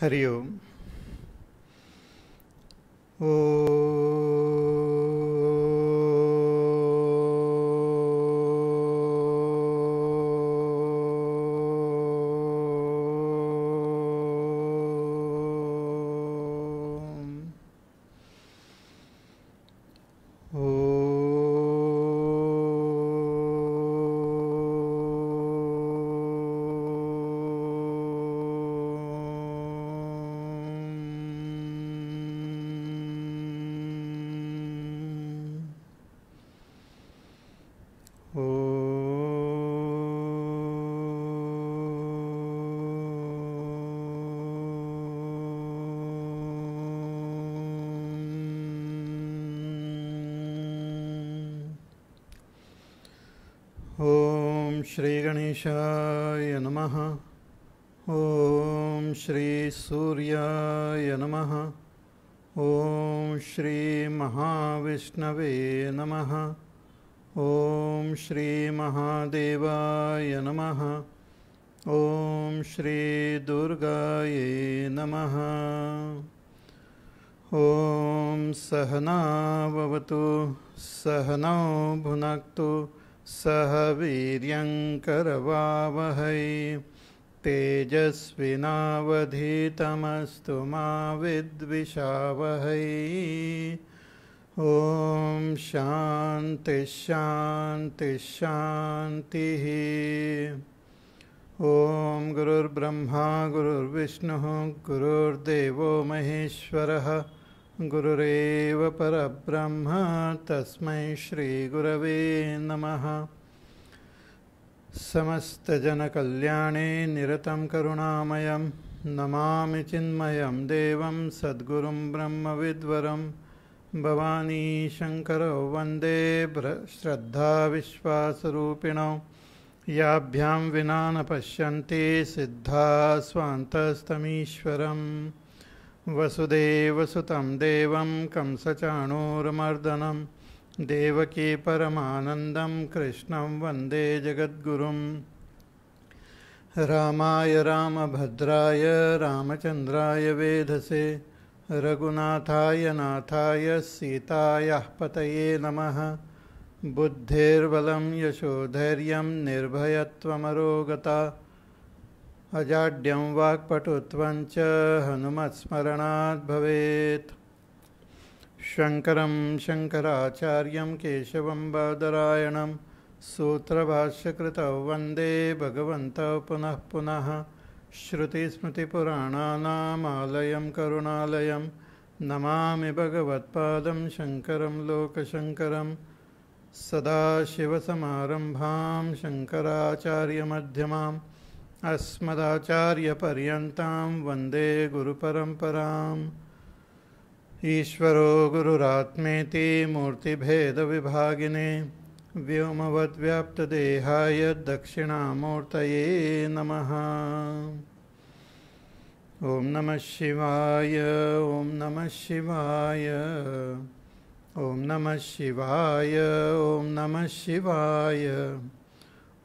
हरि ओ सहनावतु सहनौ भुनक्तु सह वीर्यङ्करवावहै तेजस्विनावधीतमस्तु मा विद्विषावहै ॐ शान्तिश्शान्तिश्शान्तिः ॐ गुरुर्ब्रह्मा गुरुर्विष्णुः गुरुर्देवो महेश्वरः गुरुरेव परब्रह्म तस्म श्रीगुरव नम समजनकल्याणे समस्तजनकल्याणे निरतं नमा नमामि चिन्मयं सद्गु ब्रह्म विद्वर भवानी शङ्करौ वन्दे श्रद्धाविश्वासरूपिणौ याभ्यां विना न पश्यन्ति सिद्धा स्वान्तस्तमीश्वरम् वसुदेवसुतं देवं कंसचाणूर्मर्दनं देवकी परमानन्दं कृष्णं वन्दे जगद्गुरुं रामाय रामभद्राय रामचन्द्राय वेधसे रघुनाथाय नाथाय सीतायाः पतये नमः बुद्धेर्बलं यशोधैर्यं निर्भयत्वमरोगता अजाड्यम वाक्पटुत्वं च हनुमत्स्मरणात् शंकर शंकरचार्य शङ्कराचार्यं केशवं बादरायणं सूत्रभाष्यकृतौ वन्दे भगवन्तौ पुनः पुनः श्रुतिस्मृतिपुराणानामालयं करुणालयं नमामि भगवत्पादं शङ्करं लोकशङ्करं सदाशिवसमारम्भां शङ्कराचार्यमध्यमाम् वंदे गुरुपरंपरा ईश्वर ईश्वरो गुरुरात्मेति मूर्तिभेदविभागिने व्योमवद्व्याप्तदेहाय दक्षिणामूर्तये नम ओं नम शिवाय ओं नम शिवाय ओं नमः शिवाय ॐ नमः शिवाय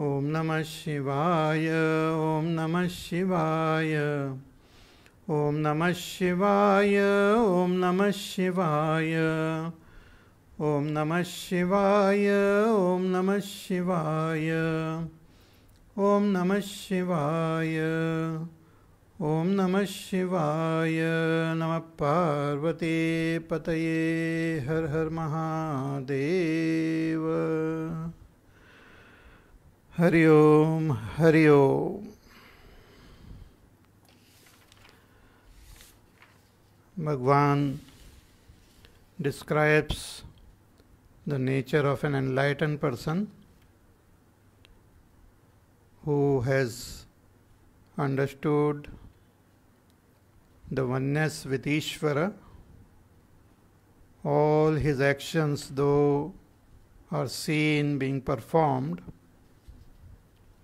ॐ नमः शिवाय ॐ नमः शिवाय ॐ नमः शिवाय ॐ नमः शिवाय ॐ नमः शिवाय ॐ नमः शिवाय ॐ नमः शिवाय ॐ नमः शिवाय नमः पार्वती पतये हर हर महादेव हरि ओम हरि ओम Bhagwan describes the nature of an enlightened person who has understood the oneness with Ishvara. All his actions, though, are seen being performed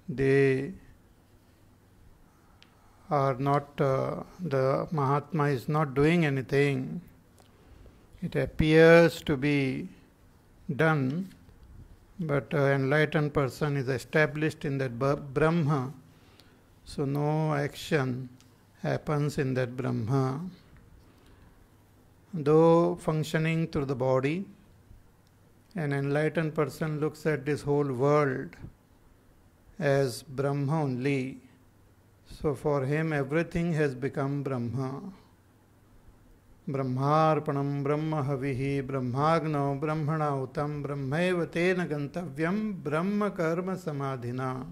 they are not, uh, the Mahatma is not doing anything. It appears to be done, but an enlightened person is established in that Brahma, so no action happens in that Brahma. Though functioning through the body, an enlightened person looks at this whole world as Brahma only. So for him everything has become Brahma. Brahmarpanam Brahma Havihi Brahmagno Brahmana Utam Brahmaiva Tena Brahma Karma Samadhina.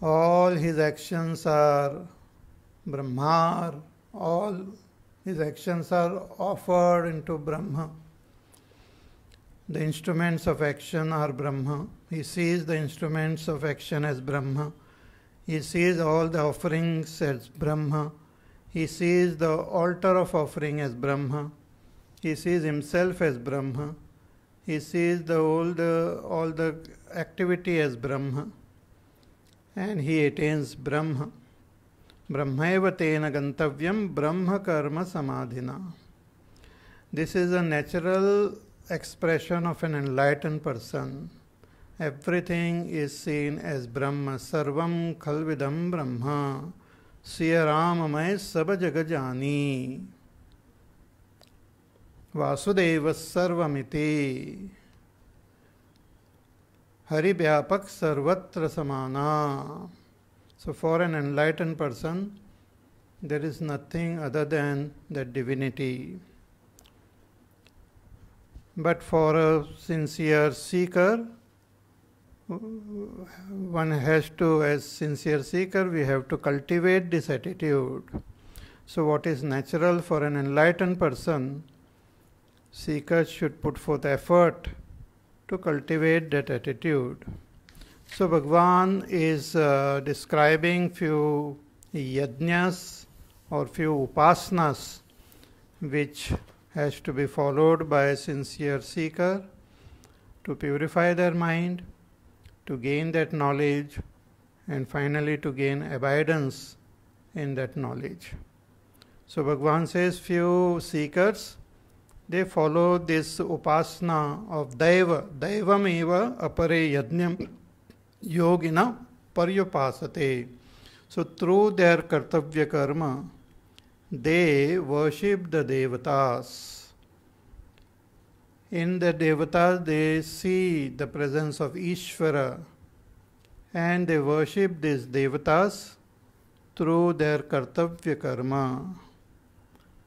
All his actions are Brahmar, all his actions are offered into Brahma. The instruments of action are Brahma. He sees the instruments of action as Brahma. He sees all the offerings as Brahma. He sees the altar of offering as Brahma. He sees himself as Brahma. He sees the all the, all the activity as Brahma. And he attains Brahma. Brahmaiva tena gantavyam Brahma karma samadhina. This is a natural expression of an enlightened person, everything is seen as Brahma. Sarvam Kalvidam Brahma. Siya Ramamay sabajagajani. Vasudev सर्वमिति हरिव्यापक सर्वत्र samana. So, for an enlightened person, there is nothing other than that divinity. But for a sincere seeker, one has to, as sincere seeker, we have to cultivate this attitude. So, what is natural for an enlightened person, seekers should put forth effort to cultivate that attitude. So, Bhagwan is uh, describing few yajnas or few upasnas which has to be followed by a sincere seeker to purify their mind, to gain that knowledge, and finally to gain abidance in that knowledge. So Bhagavan says, few seekers, they follow this upasana of daiva, daivam eva apare yajnam yogina paryupasate. So through their kartavya karma, they worship the devatas. In the devatas, they see the presence of Ishvara and they worship these devatas through their kartavya karma.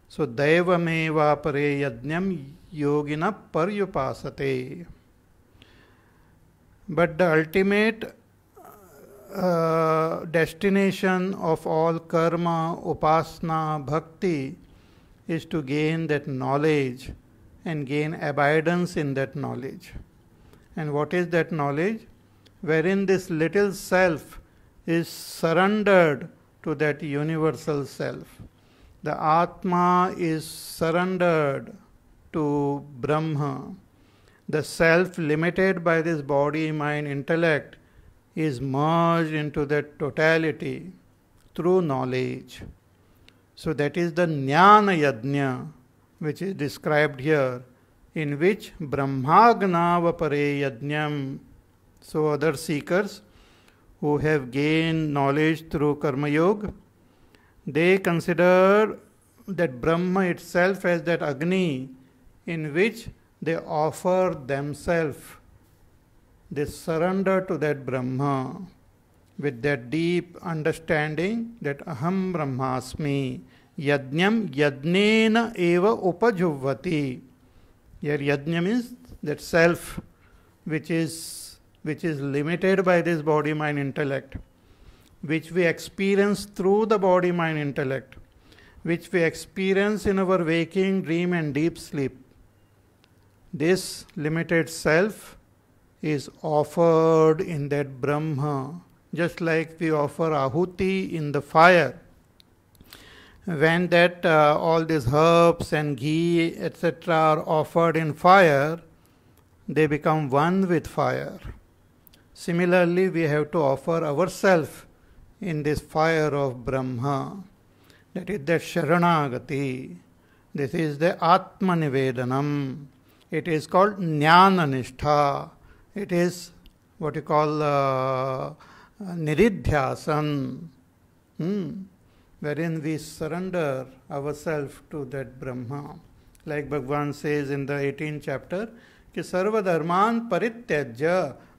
So, Daivameva Pare Yajnam Yogina Paryupasate. But the ultimate uh, destination of all karma, upasana, bhakti is to gain that knowledge and gain abidance in that knowledge. And what is that knowledge? Wherein this little self is surrendered to that universal self. The Atma is surrendered to Brahma. The self, limited by this body, mind, intellect, is merged into that totality through knowledge. So that is the Jnana Yajna which is described here, in which Brahmagnavapare Yajnam. So other seekers who have gained knowledge through Karma Yoga, they consider that Brahma itself as that Agni in which they offer themselves this surrender to that Brahma with that deep understanding that aham Brahmasmi, yajnam yajnena eva upajuvati. Here yajnam means that self which is which is limited by this body mind intellect which we experience through the body mind intellect which we experience in our waking dream and deep sleep this limited self is offered in that Brahma, just like we offer ahuti in the fire. When that uh, all these herbs and ghee etc. are offered in fire, they become one with fire. Similarly, we have to offer ourselves in this fire of Brahma. That is the Sharanagati. This is the Atmanivedanam. It is called Jnananishtha it is what you call uh, niridhyasan, hmm, wherein we surrender ourselves to that Brahma. Like Bhagavan says in the 18th chapter, कि सर्वधर्मान परित्यज्य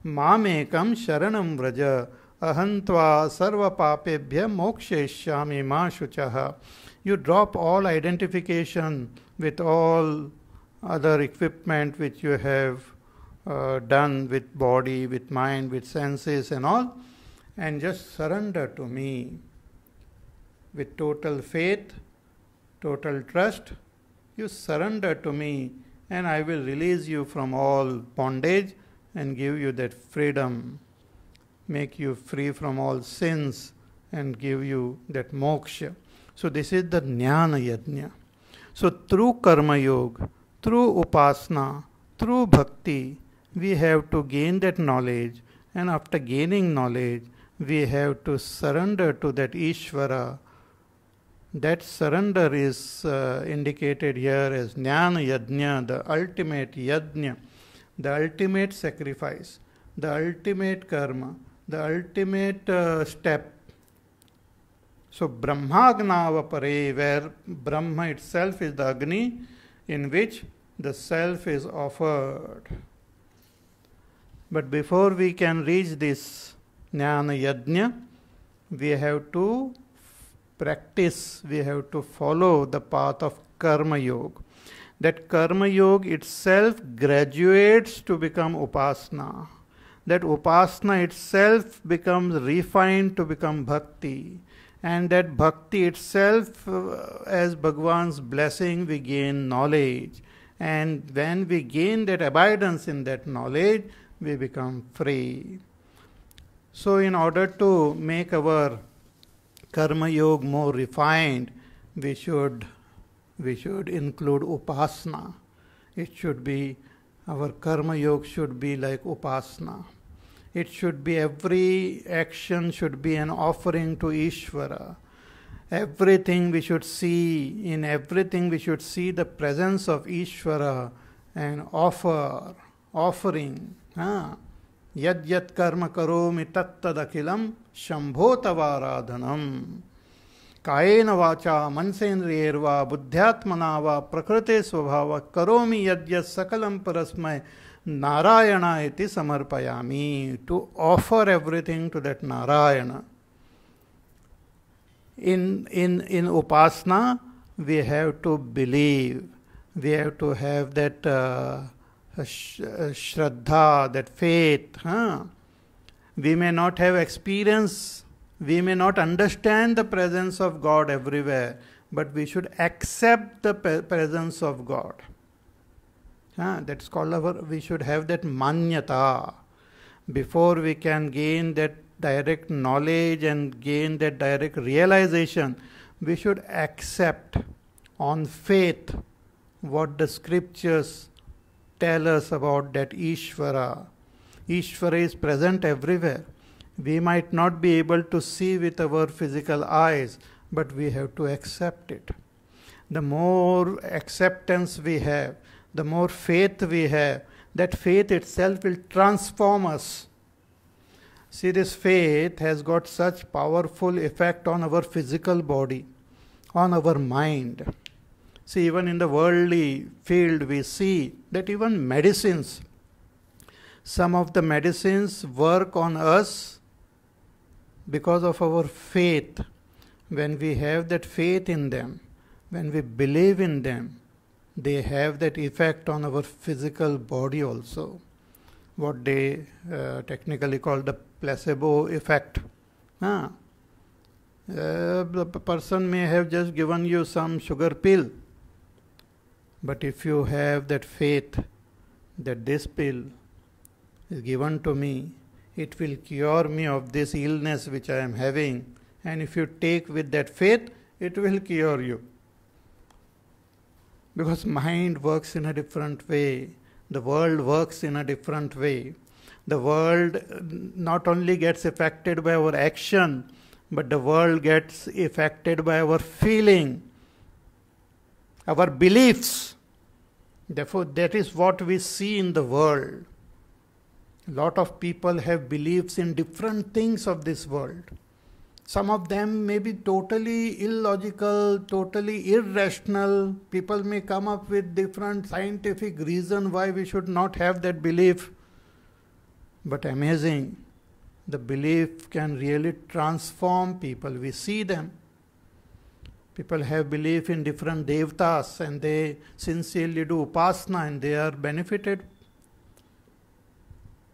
मामेकम शरणम व्रज अहं त्वा सर्वपापेभ्य मोक्षयिष्यामि मा you drop all identification with all other equipment which you have uh, done with body, with mind, with senses, and all, and just surrender to me with total faith, total trust. You surrender to me, and I will release you from all bondage and give you that freedom, make you free from all sins, and give you that moksha. So, this is the Jnana Yajna. So, through Karma Yoga, through Upasana, through Bhakti, we have to gain that knowledge, and after gaining knowledge, we have to surrender to that Ishvara. That surrender is uh, indicated here as Jnana Yajna, the ultimate Yajna, the ultimate sacrifice, the ultimate karma, the ultimate uh, step. So, Brahmagnavapare, where Brahma itself is the Agni, in which the self is offered. But before we can reach this Jnana Yajna, we have to practice, we have to follow the path of Karma Yoga. That Karma Yoga itself graduates to become Upasana. That Upasana itself becomes refined to become Bhakti. And that Bhakti itself, uh, as Bhagwan's blessing, we gain knowledge. And when we gain that abidance in that knowledge, we become free. So, in order to make our karma yoga more refined, we should we should include upasana. It should be our karma yoga should be like upasana. It should be every action should be an offering to Ishvara. Everything we should see, in everything we should see the presence of Ishvara and offer, offering. हाँ यद यद कर्म करो तत्द अखिलम शंभो तवाराधनम कायेन वाचा इंद्रियर्वा बुद्ध्यात्मना वा प्रकृते स्वभाव यद यद सकलम परस्मय नारायण इति समर्पयामी to offer everything to that Narayan in in in upasana we have to believe we have to have that shraddha, that faith. Huh? We may not have experience, we may not understand the presence of God everywhere, but we should accept the presence of God. Huh? That's called our, we should have that manyata. Before we can gain that direct knowledge and gain that direct realization, we should accept on faith what the scriptures tell us about that Ishvara. Ishvara is present everywhere. We might not be able to see with our physical eyes, but we have to accept it. The more acceptance we have, the more faith we have, that faith itself will transform us. See, this faith has got such powerful effect on our physical body, on our mind. See, even in the worldly field, we see that even medicines, some of the medicines work on us because of our faith. When we have that faith in them, when we believe in them, they have that effect on our physical body also. What they uh, technically call the placebo effect. Ah. Uh, the person may have just given you some sugar pill but if you have that faith that this pill is given to me, it will cure me of this illness which I am having, and if you take with that faith, it will cure you. Because mind works in a different way, the world works in a different way. The world uh, not only gets affected by our action, but the world gets affected by our feeling, our beliefs Therefore, that is what we see in the world. A lot of people have beliefs in different things of this world. Some of them may be totally illogical, totally irrational. People may come up with different scientific reason why we should not have that belief. But amazing, the belief can really transform people. We see them. People have belief in different devtas and they sincerely do upasana and they are benefited.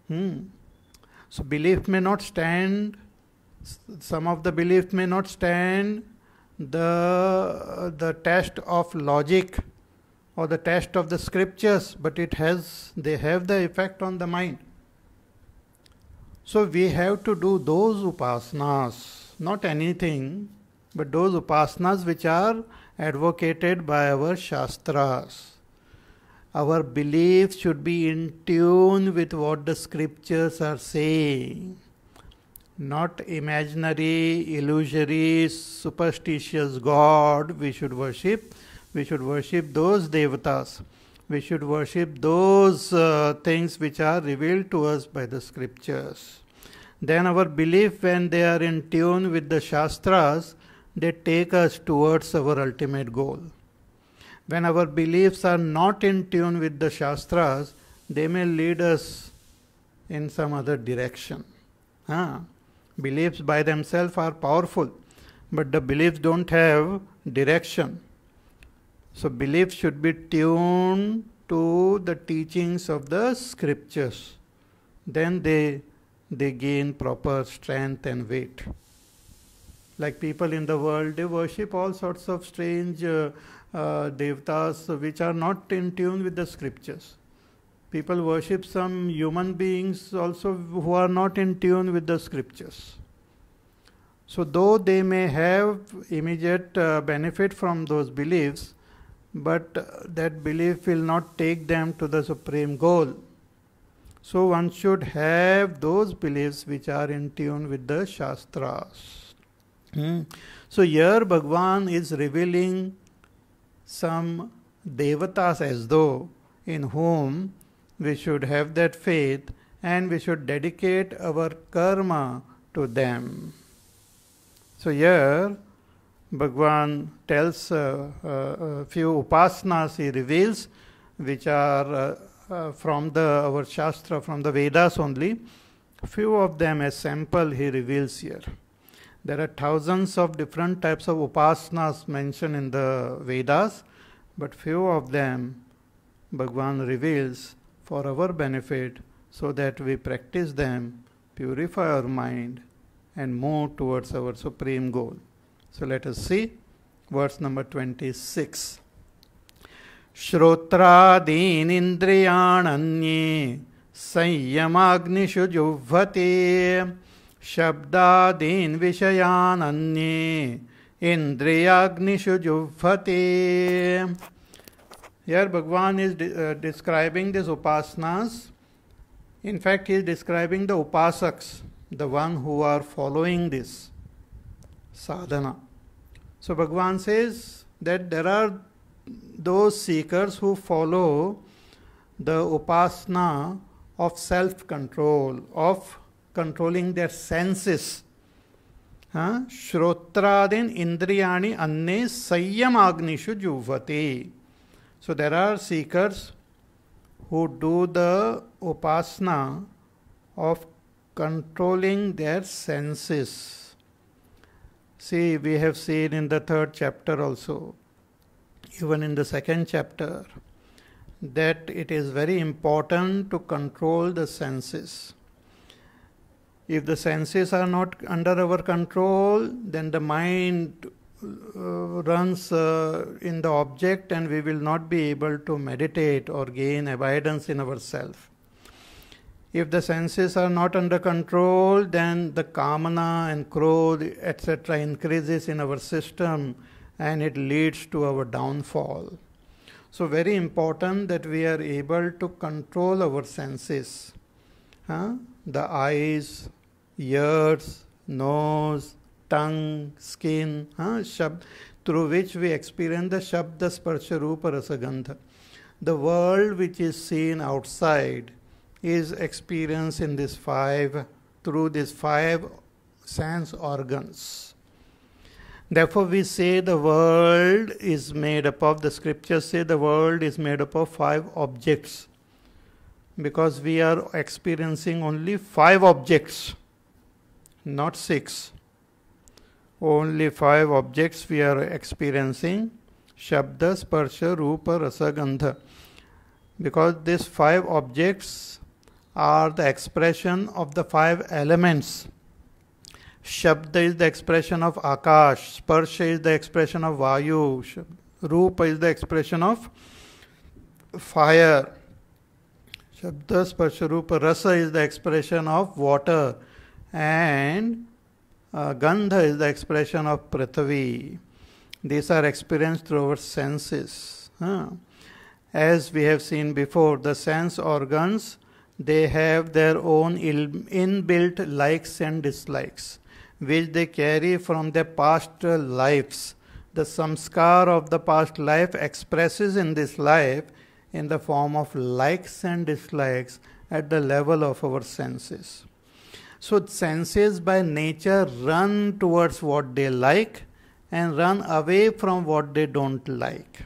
Hmm. So, belief may not stand, some of the belief may not stand the, the test of logic or the test of the scriptures, but it has, they have the effect on the mind. So, we have to do those upasanas, not anything but those upasanas which are advocated by our shastras. Our beliefs should be in tune with what the scriptures are saying, not imaginary, illusory, superstitious God we should worship. We should worship those devatas. We should worship those uh, things which are revealed to us by the scriptures. Then, our belief, when they are in tune with the Shastras, they take us towards our ultimate goal. When our beliefs are not in tune with the Shastras, they may lead us in some other direction. Huh? Beliefs by themselves are powerful, but the beliefs don't have direction. So, beliefs should be tuned to the teachings of the scriptures. Then they, they gain proper strength and weight like people in the world, they worship all sorts of strange uh, uh, devtas which are not in tune with the scriptures. People worship some human beings also who are not in tune with the scriptures. So, though they may have immediate uh, benefit from those beliefs, but uh, that belief will not take them to the supreme goal. So, one should have those beliefs which are in tune with the Shastras. Hmm. So here Bhagwan is revealing some devatas as though in whom we should have that faith and we should dedicate our karma to them. So here Bhagwan tells uh, uh, a uh, few upasnas he reveals which are uh, uh, from the our shastra from the Vedas only. Few of them as sample he reveals here. There are thousands of different types of upasnas mentioned in the Vedas, but few of them Bhagwan reveals for our benefit so that we practice them, purify our mind, and move towards our supreme goal. So let us see verse number 26. श्रोत्रादीनिन्द्रियाणन्ये संयमाग्निषु जुह्वते शब्दादीन विषयान इंद्रियाग्निशु जुहते यार Bhagwan is describing this upasanas in fact is describing the upasaks the one who are following this sadhana so Bhagwan says that there are two seekers who follow the upasana of self control of controlling their senses. Huh? indriyani anne sayyamagnishu juvati. So there are seekers who do the upasana of controlling their senses. See, we have seen in the third chapter also, even in the second chapter, that it is very important to control the senses. If the senses are not under our control, then the mind uh, runs uh, in the object and we will not be able to meditate or gain abidance in ourself. If the senses are not under control, then the kamana and krodh etc., increases in our system and it leads to our downfall. So, very important that we are able to control our senses. Huh? The eyes, ears, nose, tongue, skin, huh? Shab, through which we experience the Shabda Sparsha Rupa Rasagandha. The world which is seen outside is experienced in these five, through these five sense organs. Therefore, we say the world is made up of, the scriptures say the world is made up of five objects because we are experiencing only five objects not 6. Only 5 objects we are experiencing Shabda, Sparsha, Rupa, Rasa, Gandha. Because these 5 objects are the expression of the 5 elements. Shabda is the expression of Akash, Sparsha is the expression of Vayu, Rupa is the expression of fire. Shabda, Sparsha, Rupa, Rasa is the expression of water and uh, Gandha is the expression of Prithvi. These are experienced through our senses. Huh? As we have seen before, the sense organs they have their own inbuilt likes and dislikes, which they carry from their past lives. The samskar of the past life expresses in this life in the form of likes and dislikes at the level of our senses. So senses by nature run towards what they like and run away from what they don't like.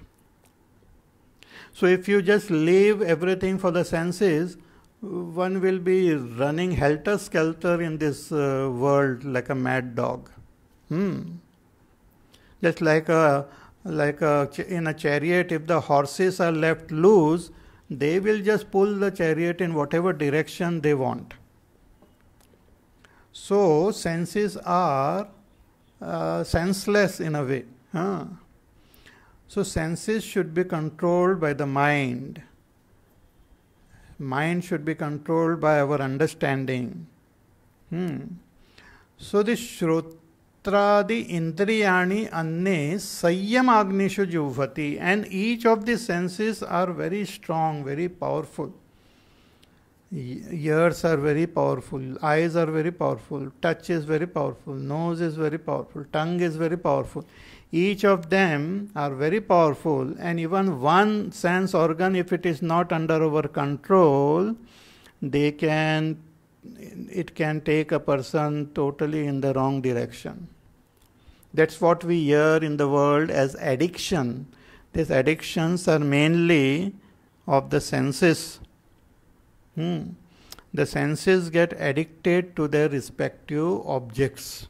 So if you just leave everything for the senses, one will be running helter skelter in this uh, world like a mad dog. Hmm. Just like a like a, in a chariot, if the horses are left loose, they will just pull the chariot in whatever direction they want. So, senses are uh, senseless in a way. Huh? So, senses should be controlled by the mind. Mind should be controlled by our understanding. Hmm. So, the Shrotradi Indriyani Anne Sayyamagnishu Juvati, and each of the senses are very strong, very powerful ears are very powerful, eyes are very powerful, touch is very powerful, nose is very powerful, tongue is very powerful. Each of them are very powerful, and even one sense organ, if it is not under our control, they can it can take a person totally in the wrong direction. That's what we hear in the world as addiction. These addictions are mainly of the senses Hmm. The senses get addicted to their respective objects.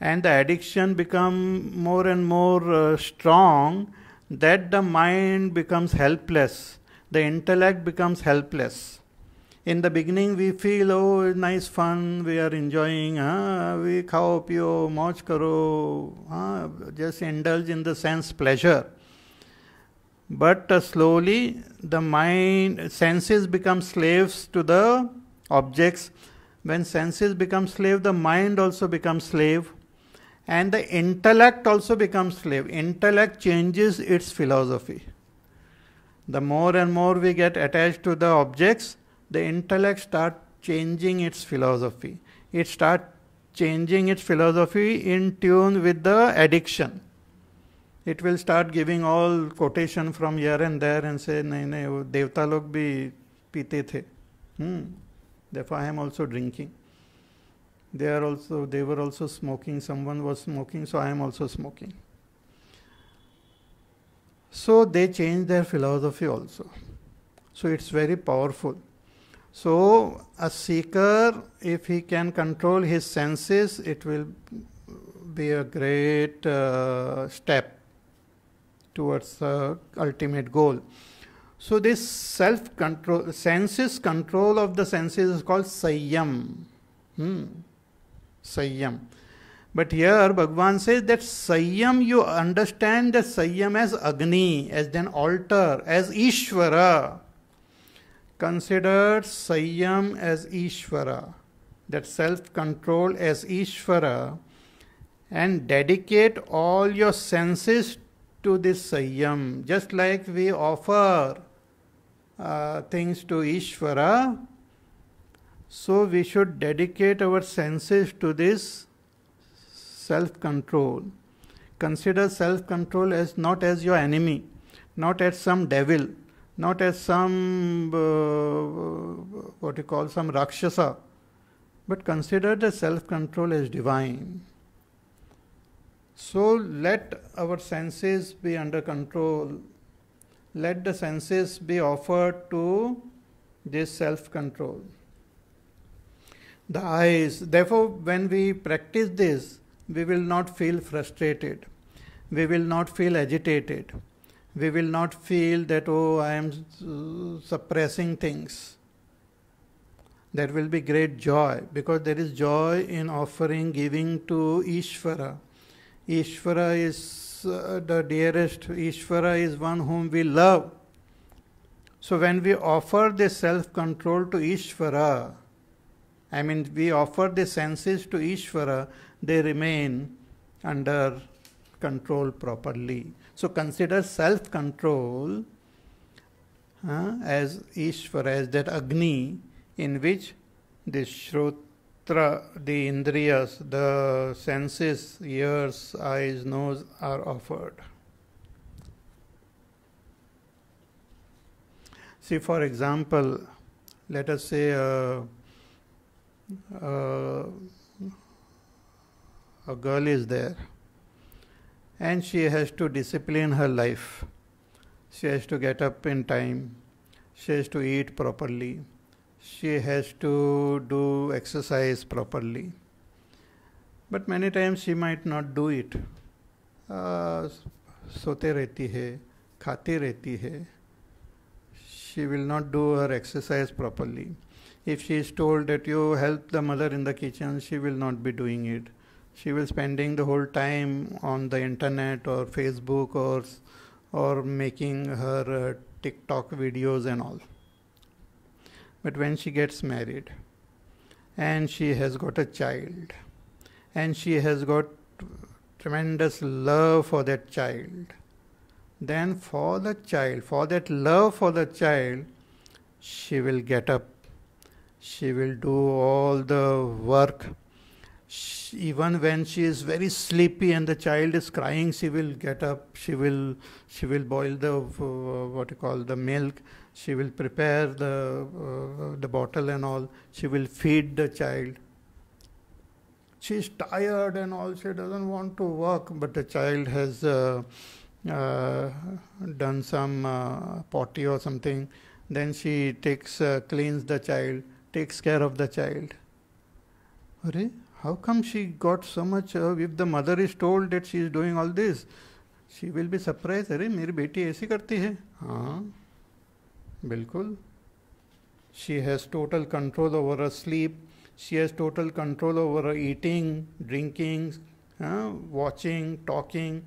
And the addiction become more and more uh, strong that the mind becomes helpless. The intellect becomes helpless. In the beginning, we feel, oh, nice fun, we are enjoying, ah, we khao, pio, moch karo, ah, just indulge in the sense pleasure but uh, slowly the mind senses become slaves to the objects when senses become slave the mind also becomes slave and the intellect also becomes slave intellect changes its philosophy the more and more we get attached to the objects the intellect start changing its philosophy it start changing its philosophy in tune with the addiction it will start giving all quotation from here and there and say, नहीं नहीं Devta log लोग pite the." Hmm. therefore I am also drinking. They are also they were also smoking, someone was smoking, so I am also smoking. So they changed their philosophy also. So it's very powerful. So a seeker, if he can control his senses, it will be a great uh, step towards the ultimate goal. So this self-control, senses control of the senses is called sayam. Hmm. Sayam. But here Bhagavan says that Sayam, you understand the Sayam as Agni, as an altar, as Ishvara. Consider Sayam as Ishvara, that self control as Ishvara, and dedicate all your senses to this saiyam, just like we offer uh, things to Ishvara, so we should dedicate our senses to this self control. Consider self control as not as your enemy, not as some devil, not as some uh, what you call some Rakshasa, but consider the self control as divine. So let our senses be under control. Let the senses be offered to this self control. The eyes, therefore, when we practice this, we will not feel frustrated. We will not feel agitated. We will not feel that, oh, I am suppressing things. There will be great joy because there is joy in offering, giving to Ishvara Ishvara is uh, the dearest, Ishvara is one whom we love. So when we offer the self control to Ishvara, I mean, we offer the senses to Ishvara, they remain under control properly. So consider self control as Ishvara, as that Agni in which this Shrut Shastra, the Indriyas, the senses, ears, eyes, nose are offered. See, for example, let us say uh, uh, a girl is there and she has to discipline her life. She has to get up in time, she has to eat properly she has to do exercise properly. But many times she might not do it. Uh, rehti hai, है rehti hai. she will not do her exercise properly. If she is told that you help the mother in the kitchen, she will not be doing it. She will spending the whole time on the internet or Facebook or or making her uh, TikTok videos and all. But when she gets married and she has got a child and she has got tremendous love for that child, then for the child, for that love for the child, she will get up, she will do all the work. She, even when she is very sleepy and the child is crying, she will get up. She will she will boil the uh, what you call the milk. she will prepare the, uh, the bottle and all, she will feed the child. she is tired and all, she doesn't want to work, but the child has uh, uh, done some uh, potty or something. Then she takes, uh, cleans the child, takes care of the child. Are how come she got so much? uh, if the mother is told that she is doing all this, she will be surprised. अरे मेरी बेटी ऐसी करती है हाँ बिल्कुल she has total control over her sleep she has total control over her eating drinking watching talking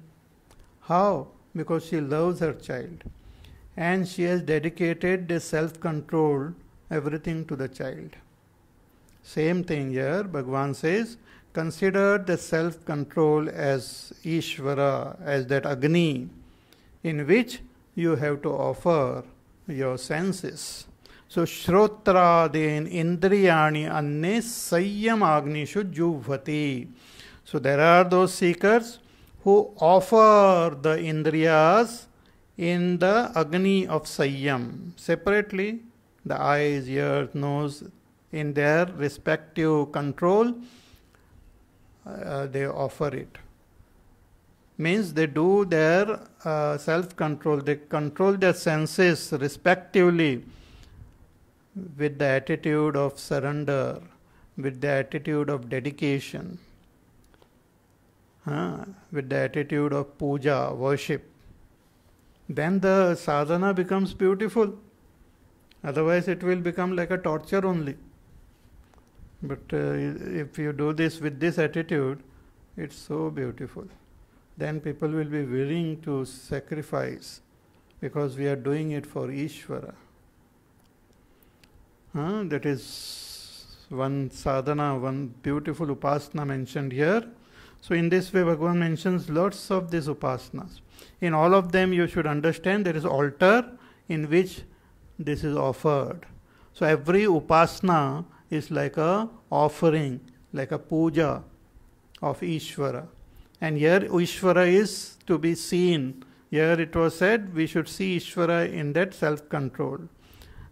how because she loves her child and she has dedicated the self control everything to the child same thing here bhagwan says consider the self control as ishvara as that agni in which you have to offer your senses. So Shrotraden Indriyani Anne Sayyam Agnishu Juvati. So there are those seekers who offer the Indriyas in the Agni of Sayyam Separately, the eyes, ears, nose, in their respective control, uh, they offer it. means they do their uh, self control, they control their senses respectively with the attitude of surrender, with the attitude of dedication, huh? with the attitude of puja, worship. Then the sadhana becomes beautiful. Otherwise, it will become like a torture only. But uh, if you do this with this attitude, it's so beautiful then people will be willing to sacrifice because we are doing it for Ishvara. Huh? That is one sadhana, one beautiful upasana mentioned here. So, in this way, Bhagavan mentions lots of these upasanas. In all of them, you should understand there is altar in which this is offered. So, every upasana is like a offering, like a puja of Ishvara. And here Ishvara is to be seen. Here it was said we should see Ishvara in that self control.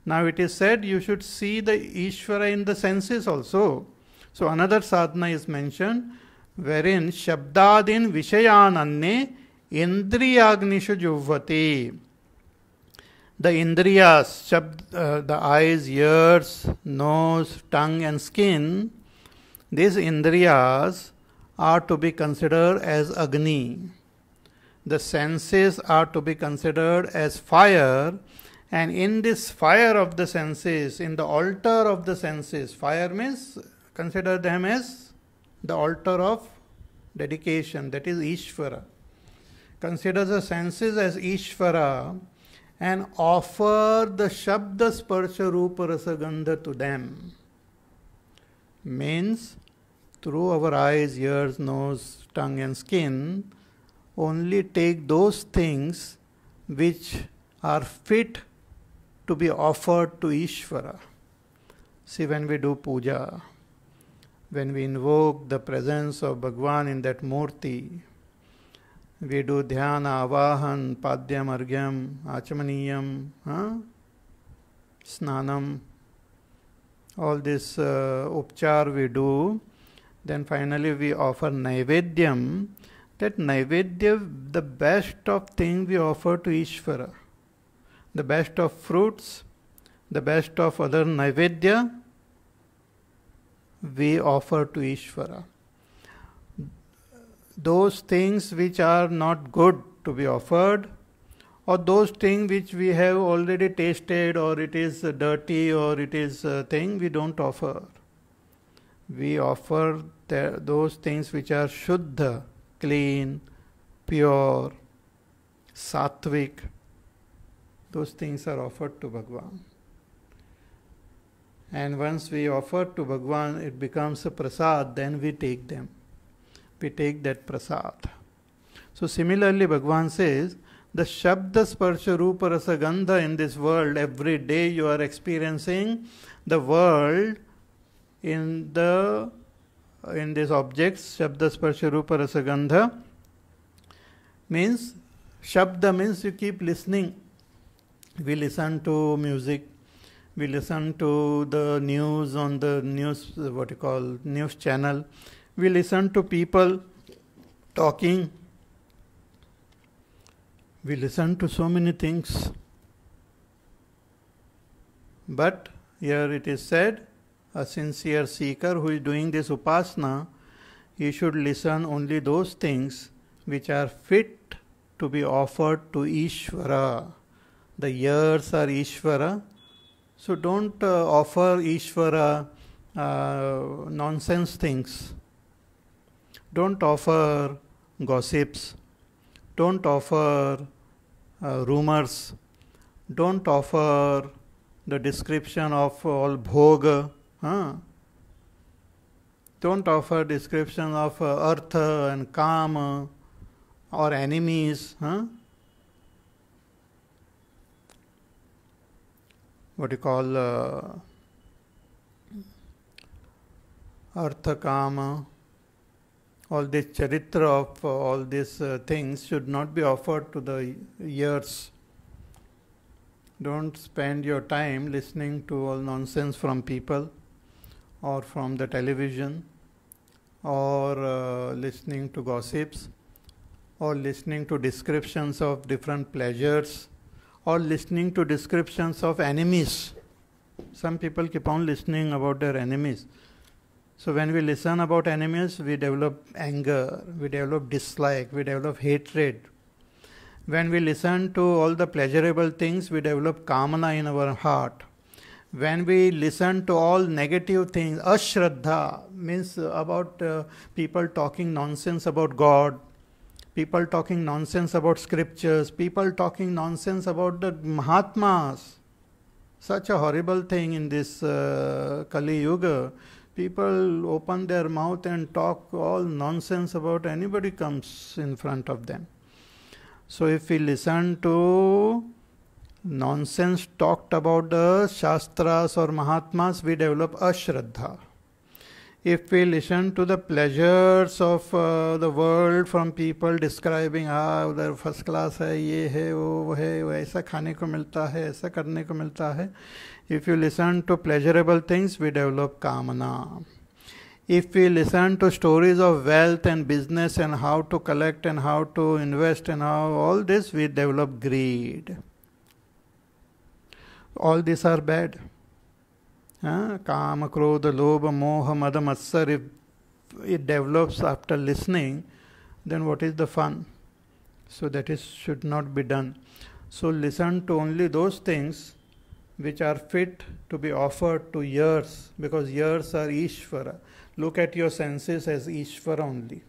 Now it is said you should see the Ishvara in the senses also. So another sadhana is mentioned wherein Shabdadin Vishayananne Indriyagnishu Juvati. The Indriyas, shabd, uh, the eyes, ears, nose, tongue, and skin, these Indriyas are to be considered as Agni. The senses are to be considered as fire, and in this fire of the senses, in the altar of the senses, fire means consider them as the altar of dedication, that is Ishvara. Consider the senses as Ishvara and offer the Shabda Sparsha Rupa Rasagandha to them. Means through our eyes, ears, nose, tongue, and skin, only take those things which are fit to be offered to Ishvara. See, when we do puja, when we invoke the presence of Bhagwan in that murti, we do dhyana, avahan, padyam, argyam, achamaniyam, huh? snanam, all this uh, upchar we do then finally we offer naivedyam. That naivedya, the best of thing we offer to Ishvara. The best of fruits, the best of other naivedya, we offer to Ishvara. Those things which are not good to be offered, or those things which we have already tasted, or it is dirty, or it is a uh, thing, we don't offer we offer the, those things which are Shuddha, clean, pure, sattvic. Those things are offered to Bhagwan. And once we offer to Bhagwan, it becomes a prasad, then we take them. We take that prasad. So similarly, Bhagwan says, the Shabda Sparsha Rupa Gandha in this world, every day you are experiencing the world in the in these objects shabda sparsha rupa means shabda means you keep listening we listen to music we listen to the news on the news what you call news channel we listen to people talking we listen to so many things but here it is said a sincere seeker who is doing this upasana, he should listen only those things which are fit to be offered to Ishvara. The ears are Ishvara. So don't uh, offer Ishvara uh, nonsense things. Don't offer gossips. Don't offer uh, rumors. Don't offer the description of all bhoga Huh? Don't offer description of uh, Artha and Kama uh, or enemies. Huh? What you call uh, Artha Kama? all this charitra of uh, all these uh, things should not be offered to the ears. Don't spend your time listening to all nonsense from people or from the television or uh, listening to gossips or listening to descriptions of different pleasures or listening to descriptions of enemies. Some people keep on listening about their enemies. So, when we listen about enemies, we develop anger, we develop dislike, we develop hatred. When we listen to all the pleasurable things, we develop kamana in our heart when we listen to all negative things, ashraddha means about uh, people talking nonsense about God, people talking nonsense about scriptures, people talking nonsense about the Mahatmas. Such a horrible thing in this uh, Kali Yuga. People open their mouth and talk all nonsense about anybody comes in front of them. So if we listen to nonsense talked about the Shastras or Mahatmas, we develop ashraddha. If we listen to the pleasures of uh, the world from people describing, ah, first class hai, ye hai, wo hai, wo aisa खाने ko milta hai, aisa करने ko milta hai. If you listen to pleasurable things, we develop kamana. if we listen to stories of wealth and business and how to collect and how to invest and how all this, we develop greed all these are bad. Huh? Kama, Krodha, Lobha, Moha, Mada, Matsar, if it develops after listening, then what is the fun? So that is should not be done. So listen to only those things which are fit to be offered to ears, because ears are Ishvara. Look at your senses as Ishvara only.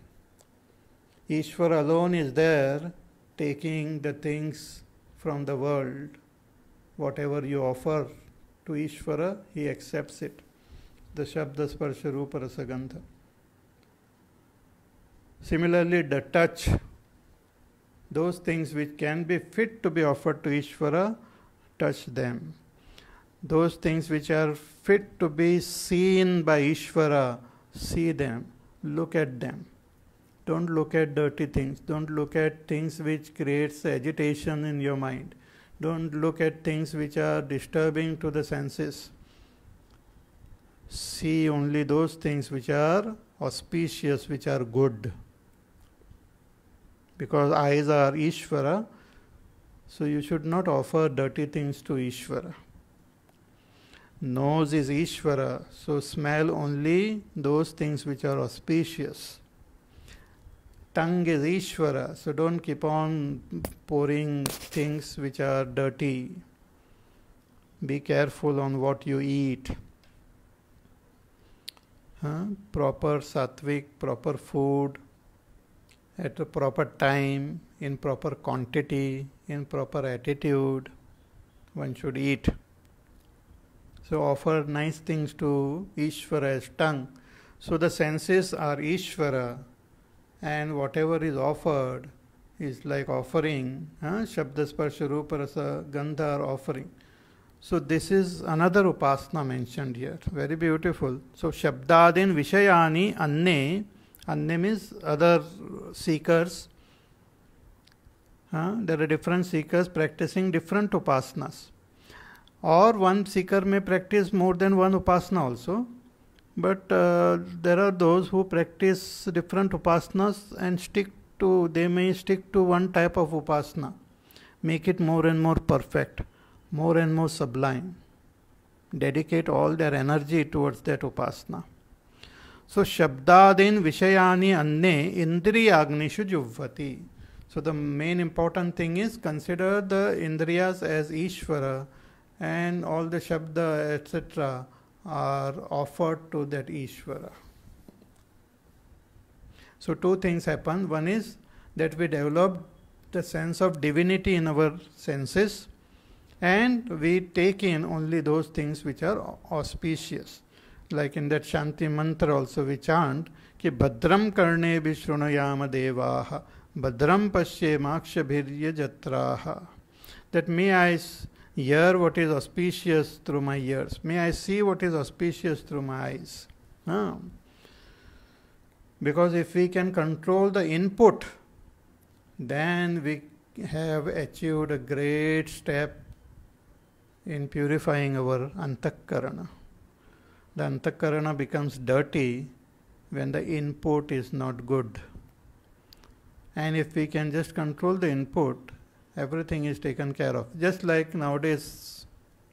Ishvara alone is there taking the things from the world whatever you offer to Ishvara, he accepts it. The Shabda Sparsha Rupa Rasagandha. Similarly, the touch, those things which can be fit to be offered to Ishvara, touch them. Those things which are fit to be seen by Ishvara, see them, look at them. Don't look at dirty things. Don't look at things which creates agitation in your mind. Don't look at things which are disturbing to the senses. See only those things which are auspicious, which are good. Because eyes are Ishvara, so you should not offer dirty things to Ishvara. Nose is Ishvara, so smell only those things which are auspicious tongue is Ishvara, so don't keep on pouring things which are dirty. Be careful on what you eat. Huh? Proper sattvic, proper food at a proper time, in proper quantity, in proper attitude, one should eat. So, offer nice things to Ishvara as tongue. So, the senses are Ishvara and whatever is offered is like offering huh? shabda sparsha gandha offering so this is another upasana mentioned here very beautiful so shabdadin vishayani anne anne means other seekers there are different seekers practicing different upasanas or one seeker may practice more than one upasana also but uh, there are those who practice different upasanas and stick to, they may stick to one type of upasana, make it more and more perfect, more and more sublime, dedicate all their energy towards that upasana. So, Shabdadin Vishayani Anne Indriyagnishu Juvvati. So, the main important thing is consider the Indriyas as Ishvara and all the Shabda, etc are offered to that Ishvara. So, two things happen. One is that we develop the sense of divinity in our senses and we take in only those things which are auspicious. Like in that Shanti mantra also we chant कि भद्रम कर्णे भी शृणुयाम Badram Pashe maksha माक्षभिर्य जत्राह That may hear what is auspicious through my ears. May I see what is auspicious through my eyes. Because if we can control the input, then we have achieved a great step in purifying our antakarana. The antakarana becomes dirty when the input is not good. And if we can just control the input, everything is taken care of. Just like nowadays,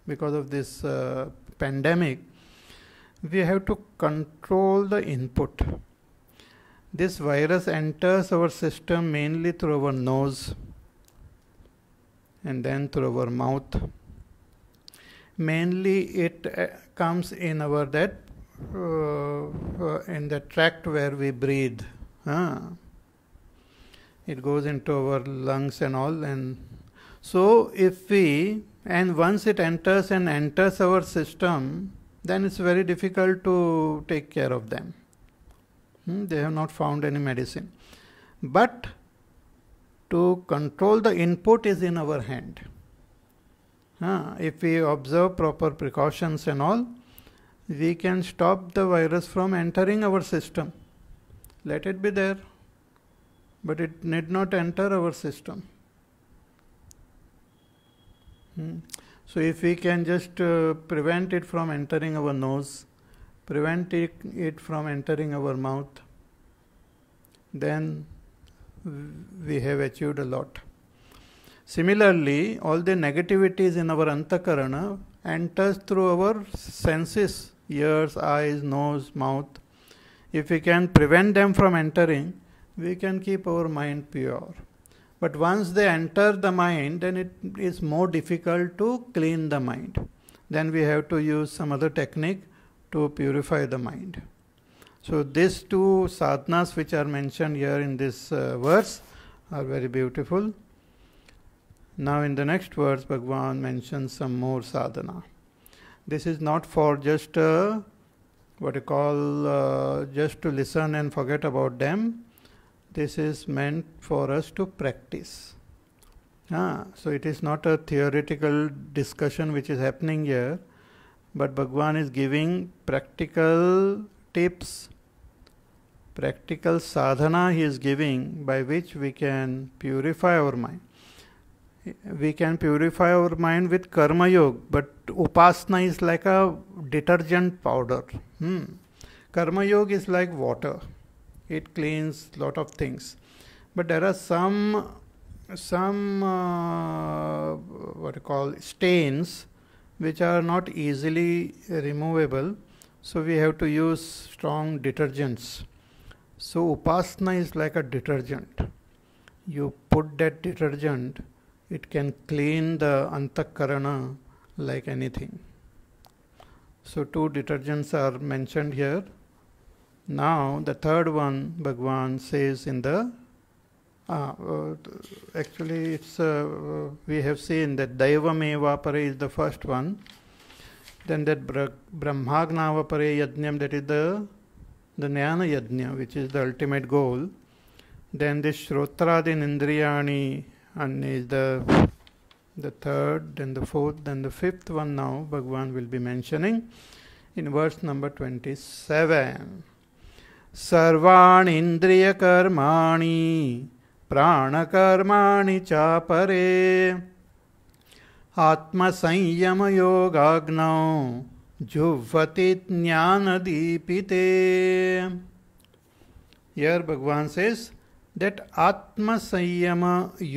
because of this uh, pandemic, we have to control the input. This virus enters our system mainly through our nose and then through our mouth. Mainly, it uh, comes in our that uh, uh in the tract where we breathe it goes into our lungs and all and so if we and once it enters and enters our system then it's very difficult to take care of them hmm? they have not found any medicine but to control the input is in our hand huh? if we observe proper precautions and all we can stop the virus from entering our system let it be there but it need not enter our system. Hmm. So if we can just uh, prevent it from entering our nose, prevent it, it from entering our mouth, then we have achieved a lot. Similarly, all the negativities in our antakarana enters through our senses, ears, eyes, nose, mouth. If we can prevent them from entering, we can keep our mind pure. But once they enter the mind, then it is more difficult to clean the mind. Then we have to use some other technique to purify the mind. So, these two sadhanas which are mentioned here in this uh, verse are very beautiful. Now, in the next verse, Bhagavan mentions some more sadhana. This is not for just uh, what you call uh, just to listen and forget about them, this is meant for us to practice. Ah, so it is not a theoretical discussion which is happening here, but Bhagwan is giving practical tips, practical sadhana he is giving by which we can purify our mind. We can purify our mind with karma yoga, but upasana is like a detergent powder. Hmm. Karma yoga is like water it cleans lot of things but there are some some uh, what you call stains which are not easily removable so we have to use strong detergents so upasana is like a detergent you put that detergent it can clean the antakarana like anything so two detergents are mentioned here now, the third one, Bhagwan says in the uh, uh, actually, it's uh, we have seen that Daivamevapare is the first one. Then that Bra- Brahmagnavapare Yajnam, that is the, the Jnana Yajna, which is the ultimate goal. Then this Shrotradi Indriyani, and is the, the third, then the fourth, then the fifth one now, Bhagwan will be mentioning in verse number 27. सर्वाणींद्रियकर्मा प्राणकर्मा चापरे आत्मसंयम योगाग्नौ जुह्वती ज्ञान दीपिते यर भगवान cess that atmasamyam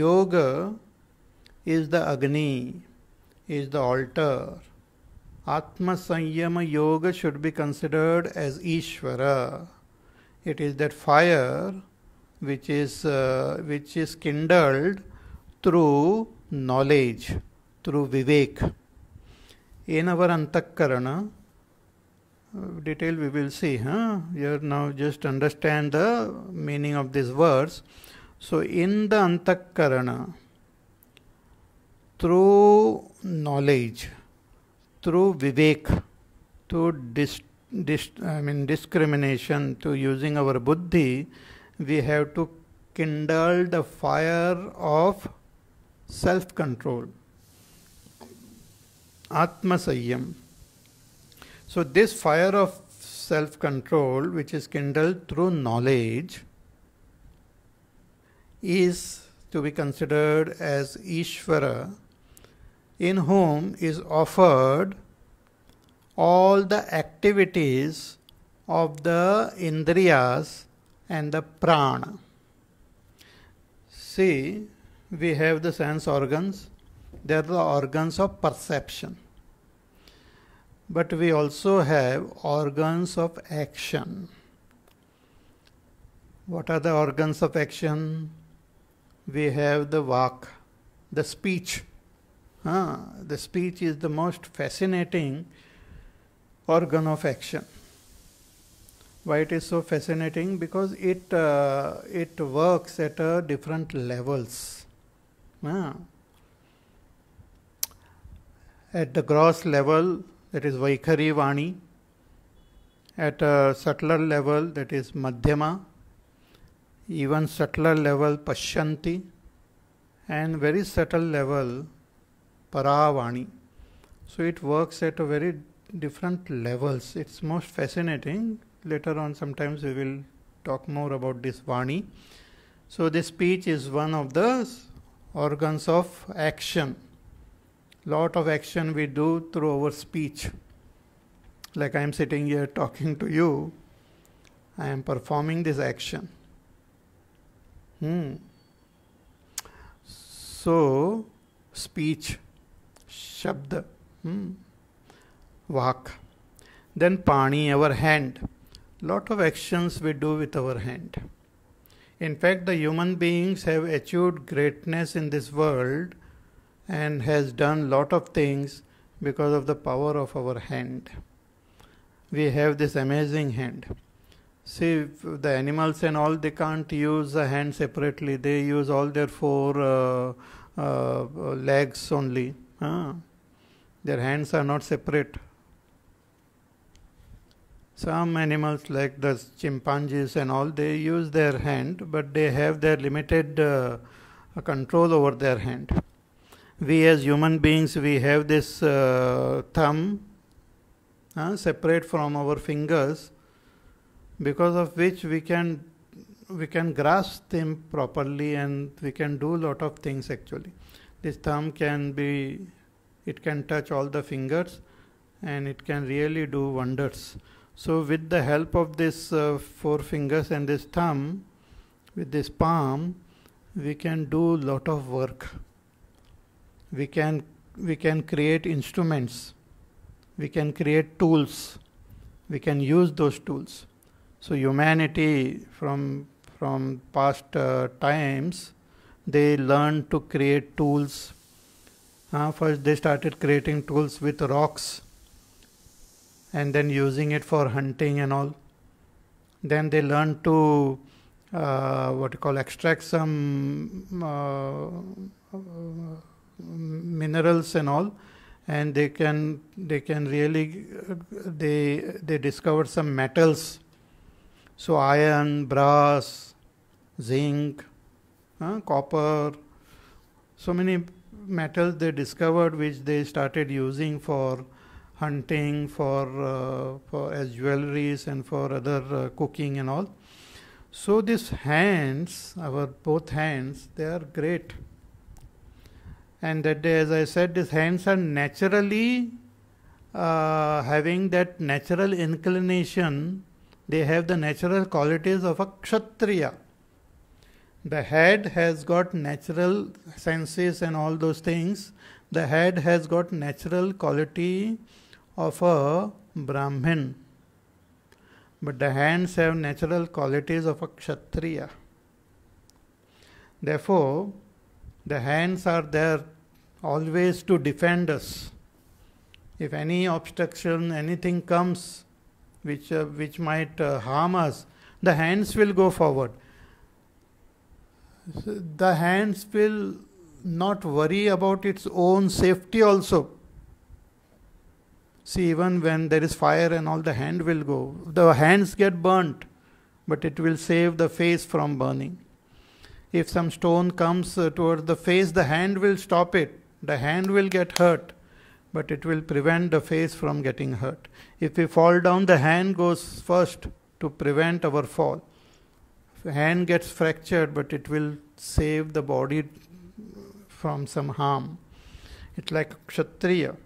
yoga is the agni is the altar atmasamyam yoga should be considered as Ishwar it is that fire which is uh, which is kindled through knowledge through vivek in our antakarana uh, detail we will see huh? here now just understand the meaning of this verse so in the antakarana through knowledge through vivek through dis- dis, I mean discrimination to using our buddhi, we have to kindle the fire of self-control, atmasayam. So this fire of self-control, which is kindled through knowledge, is to be considered as Ishvara, in whom is offered all the activities of the indriyas and the prana. See, we have the sense organs, they are the organs of perception. But we also have organs of action. What are the organs of action? We have the vak, the speech. Ah, the speech is the most fascinating organ of action why it is so fascinating because it uh, it works at uh, different levels at the gross level that is vaikari vani at a subtler level that is madhyama even subtler level pashyanti and very subtle level paravani so it works at a very different levels. It's most fascinating. Later on, sometimes we will talk more about this Vani. So, this speech is one of the organs of action. Lot of action we do through our speech. Like I am sitting here talking to you, I am performing this action. Hmm. So, speech, shabd. Hmm. Walk. Then pani, our hand. Lot of actions we do with our hand. In fact, the human beings have achieved greatness in this world and has done lot of things because of the power of our hand. We have this amazing hand. See, the animals and all, they can't use the hand separately. They use all their four uh, uh, legs only. Ah. Their hands are not separate. Some animals like the chimpanzees and all, they use their hand, but they have their limited uh, uh, control over their hand. We as human beings, we have this uh, thumb uh, separate from our fingers, because of which we can we can grasp them properly and we can do a lot of things actually. This thumb can be, it can touch all the fingers and it can really do wonders. So with the help of this uh, four fingers and this thumb, with this palm, we can do lot of work. We can we can create instruments. We can create tools. We can use those tools. So humanity from from past uh, times, they learned to create tools. Uh, first, they started creating tools with rocks and then using it for hunting and all. Then they learn to uh, what you call extract some uh, minerals and all, and they can they can really they they discover some metals, so iron, brass, zinc, uh, copper, so many metals they discovered which they started using for hunting, for, uh, for as jewelries and for other uh, cooking and all. So these hands, our both hands, they are great. And that day, as I said, these hands are naturally uh, having that natural inclination. They have the natural qualities of a kshatriya. The head has got natural senses and all those things. The head has got natural quality of a Brahmin. But the hands have natural qualities of a Kshatriya. Therefore, the hands are there always to defend us. If any obstruction, anything comes which, uh, which might uh, harm us, the hands will go forward. the hands will not worry about its own safety also See, even when there is fire and all, the hand will go. The hands get burnt, but it will save the face from burning. If some stone comes uh, towards the face, the hand will stop it. The hand will get hurt, but it will prevent the face from getting hurt. If we fall down, the hand goes first to prevent our fall. The hand gets fractured, but it will save the body from some harm. It's like Kshatriya.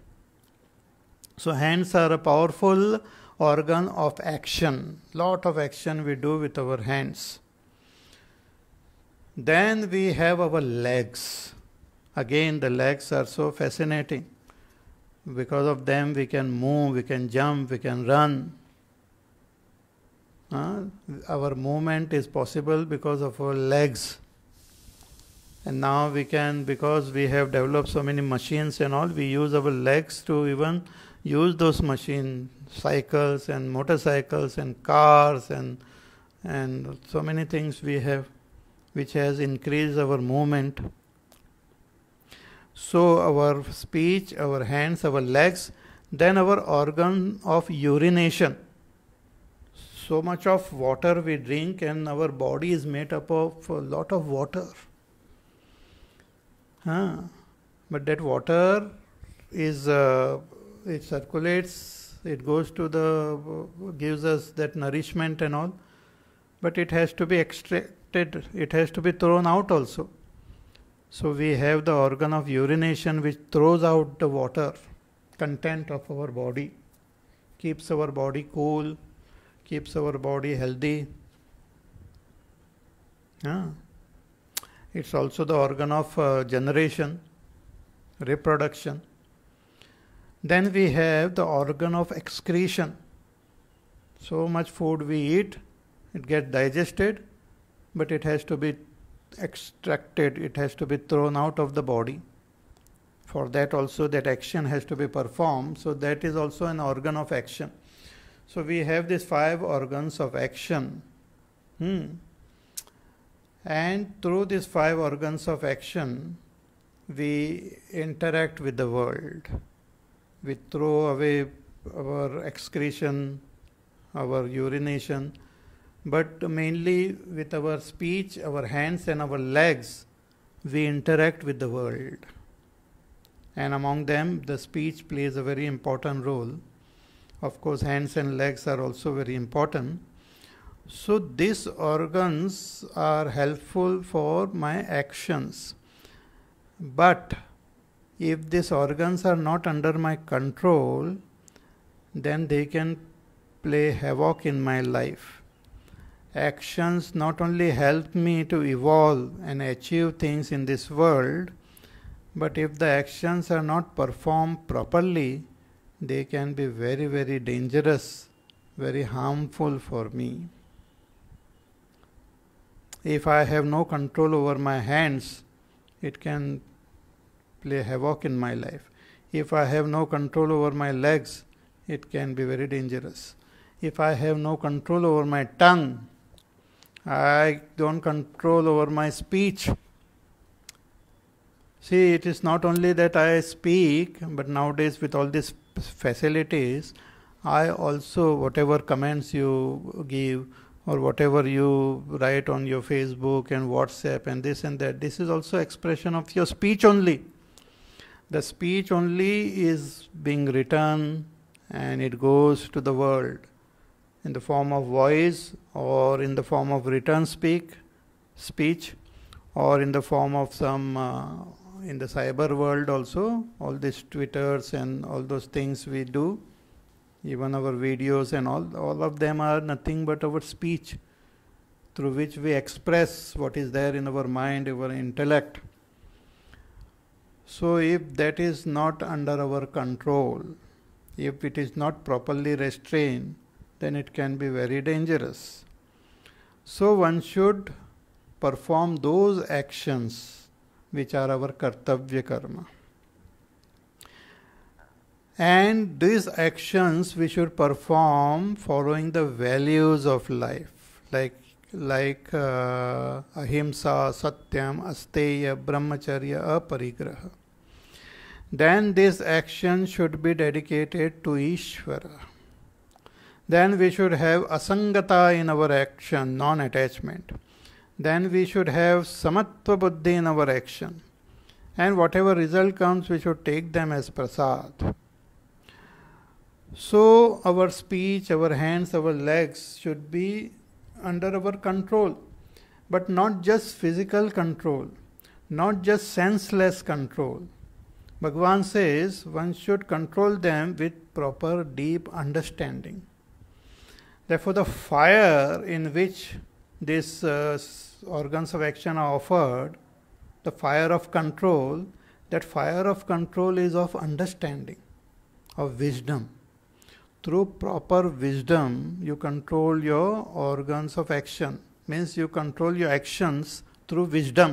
So hands are a powerful organ of action. Lot of action we do with our hands. Then we have our legs. Again, the legs are so fascinating. Because of them, we can move, we can jump, we can run. Uh, our movement is possible because of our legs. And now we can, because we have developed so many machines and all, we use our legs to even use those machines, cycles and motorcycles and cars and and so many things we have which has increased our movement. So our speech, our hands, our legs, then our organ of urination. So much of water we drink and our body is made up of a lot of water. Huh. But that water is uh, it circulates, it goes to the, gives us that nourishment and all, but it has to be extracted, it has to be thrown out also. So we have the organ of urination which throws out the water content of our body, keeps our body cool, keeps our body healthy. Yeah. It's also the organ of uh, generation, reproduction. Then we have the organ of excretion. So much food we eat, it gets digested, but it has to be extracted, it has to be thrown out of the body. For that, also, that action has to be performed. So, that is also an organ of action. So, we have these five organs of action. Hmm. And through these five organs of action, we interact with the world we throw away our excretion, our urination, but mainly with our speech, our hands, and our legs, we interact with the world. And among them, the speech plays a very important role. Of course, hands and legs are also very important. So, these organs are helpful for my actions. But if these organs are not under my control, then they can play havoc in my life. Actions not only help me to evolve and achieve things in this world, but if the actions are not performed properly, they can be very, very dangerous, very harmful for me. If I have no control over my hands, it can play havoc in my life. If I have no control over my legs, it can be very dangerous. If I have no control over my tongue, I don't control over my speech. See, it is not only that I speak, but nowadays with all these facilities, I also, whatever comments you give or whatever you write on your Facebook and WhatsApp and this and that, this is also expression of your speech only. The speech only is being written and it goes to the world in the form of voice or in the form of written speak speech or in the form of some uh, in the cyber world also all these twitters and all those things we do even our videos and all all of them are nothing but our speech through which we express what is there in our mind our intellect so, if that is not under our control, if it is not properly restrained, then it can be very dangerous. So, one should perform those actions which are our kartavya karma. And these actions we should perform following the values of life. Like like uh, ahimsa, satyam, asteya, brahmacharya, aparigraha. Then this action should be dedicated to Ishvara. Then we should have asangata in our action, non attachment. Then we should have samatva buddhi in our action. And whatever result comes, we should take them as prasad. So, our speech, our hands, our legs should be under our control. But not just physical control, not just senseless control. Bhagavan says one should control them with proper deep understanding. Therefore, the fire in which these uh, organs of action are offered, the fire of control, that fire of control is of understanding, of wisdom through proper wisdom you control your organs of action means you control your actions through wisdom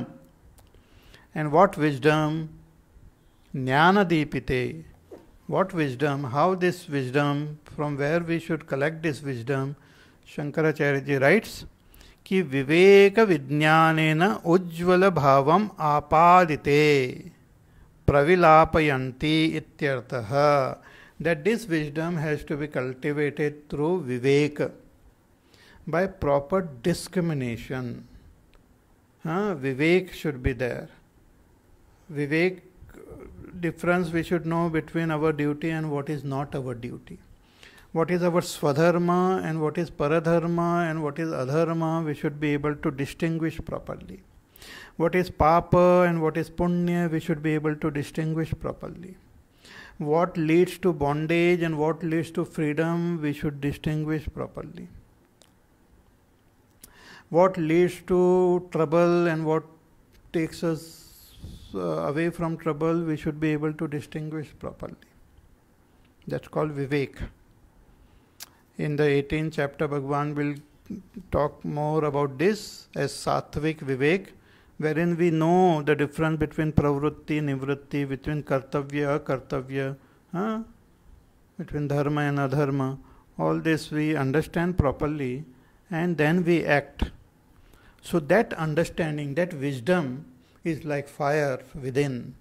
and what wisdom jnanadipite what wisdom how this wisdom from where we should collect this wisdom shankaracharya ji writes कि विवेक विज्ञानेन उज्ज्वल भावम आपादिते प्रविलापयन्ति इत्यर्थः that this wisdom has to be cultivated through vivek by proper discrimination. Huh? Vivek should be there. Vivek difference we should know between our duty and what is not our duty. What is our swadharma and what is paradharma and what is adharma, we should be able to distinguish properly. What is papa and what is punya, we should be able to distinguish properly what leads to bondage and what leads to freedom, we should distinguish properly. What leads to trouble and what takes us uh, away from trouble, we should be able to distinguish properly. That's called Vivek. In the 18th chapter, Bhagavan will talk more about this as Sattvic Vivek wherein we know the difference between and nivritti, between kartavya, akartavya, huh? between dharma and adharma. All this we understand properly and then we act. So that understanding, that wisdom is like fire within.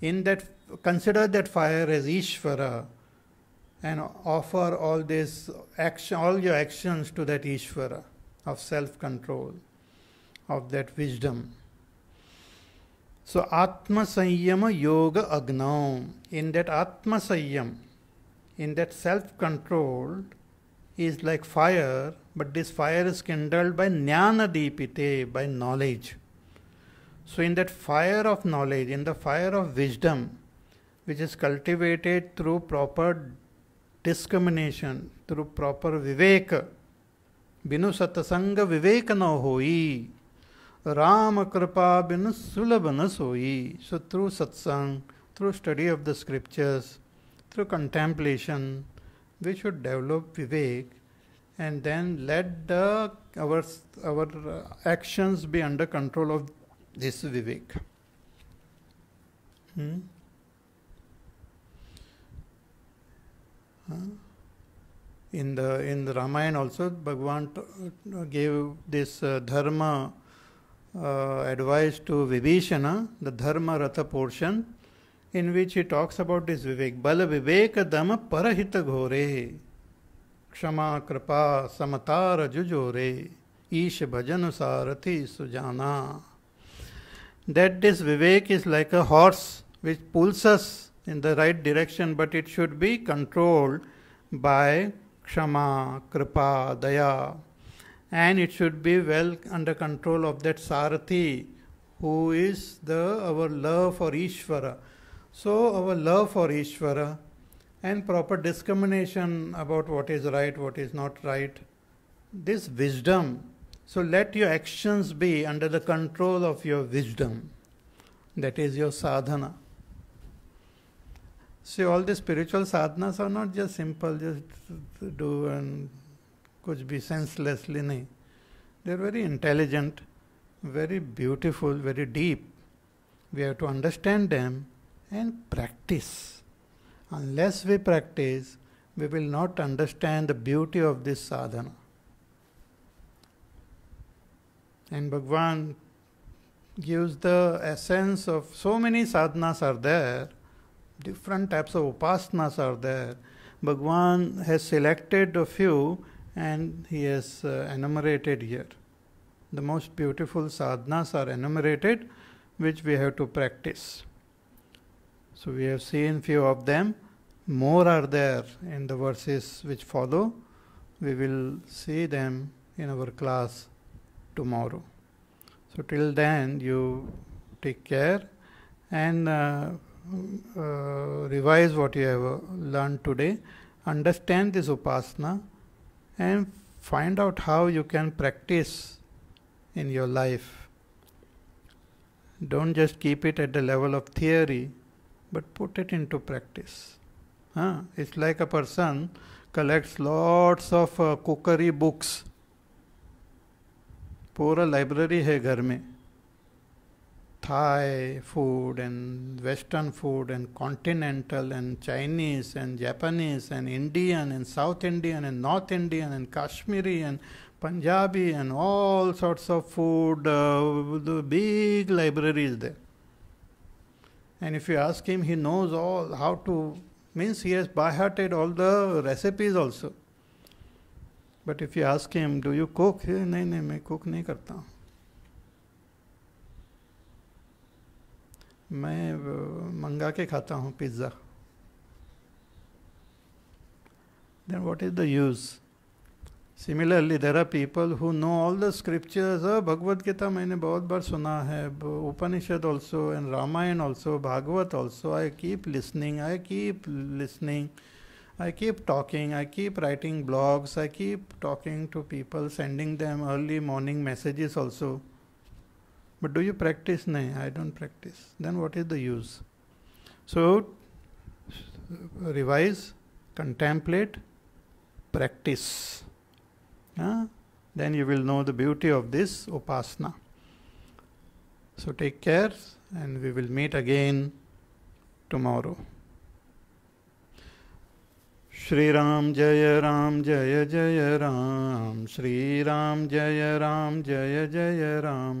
In that, consider that fire as Ishvara and offer all this action, all your actions to that Ishvara of self-control of that wisdom. So Atma Sanyama Yoga Agnam, in that Atma Sanyam, in that self-control is like fire, but this fire is kindled by Jnana Deepite, by knowledge. So in that fire of knowledge, in the fire of wisdom, which is cultivated through proper discrimination, through proper viveka, बिनु सत्संग विवेक न Ram Kripa bin Sulabhana Soyi. So through satsang, through study of the scriptures, through contemplation, we should develop vivek and then let our, our actions be under control of this vivek. Hmm? In the in the Ramayana also, Bhagavan t- gave this uh, dharma uh, advice to Vibhishana, the Dharma Ratha portion, in which he talks about this Vivek. Bala Viveka Dhamma Parahita Ghore Kshama Kripa Samatara Jujore Ish Bhajan Sarati Sujana. That this Vivek is like a horse which pulls us in the right direction, but it should be controlled by Kshama, Kripa, Daya and it should be well under control of that Sarathi, who is the our love for Ishvara. So our love for Ishvara and proper discrimination about what is right, what is not right, this wisdom. So let your actions be under the control of your wisdom. That is your sadhana. See, all the spiritual sadhanas are not just simple, just do and could be senselessly नहीं they are very intelligent very beautiful, very deep. We have to understand them and practice. Unless we practice, we will not understand the beauty of this sadhana. And Bhagwan gives the essence of so many sadhanas are there, different types of upasnas are there. Bhagwan has selected a few and he has uh, enumerated here. The most beautiful sadhanas are enumerated which we have to practice. So we have seen few of them. More are there in the verses which follow. We will see them in our class tomorrow. So till then you take care and uh, uh, revise what you have learned today. Understand this upasana and find out how you can practice in your life. Don't just keep it at the level of theory, but put it into practice. Huh? It's like a person collects lots of uh, cookery books. पूरा library है घर में Thai food and Western food and continental and Chinese and Japanese and Indian and South Indian and North Indian and Kashmiri and Punjabi and all sorts of food. Uh, the big library is there. And if you ask him, he knows all how to, means he has by hearted all the recipes also. But if you ask him, do you cook? He says, "No, no, I cook नहीं करता हूँ मैं मंगा के खाता हूँ pizza then what is the use similarly there are people who know all the scriptures Bhagavad Gita मैंने बहुत बार सुना है Upanishad also and Ramayan also Bhagavat also I keep listening I keep listening I keep talking I keep writing blogs I keep talking to people sending them early morning messages also But do you practice? No, I don't practice. Then what is the use? So, revise, contemplate, practice. Huh? Then you will know the beauty of this upasana. So, take care, and we will meet again tomorrow. Shri Ram जय राम जय जय राम श्री राम जय राम जय जय राम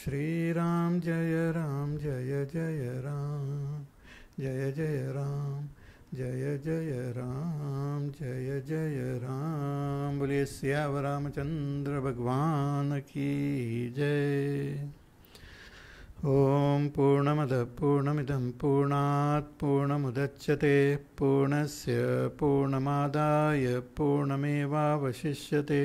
श्री राम जय राम जय जय राम जय जय राम जय जय राम जय जय राम बोलिए श्याव रामचंद्र भगवान की जय ॐ पूर्णमद पूर्णमिदं पूर्णात् पूर्णमुदच्यते पूर्णस्य पूर्णमादाय पूर्णमेवावशिष्यते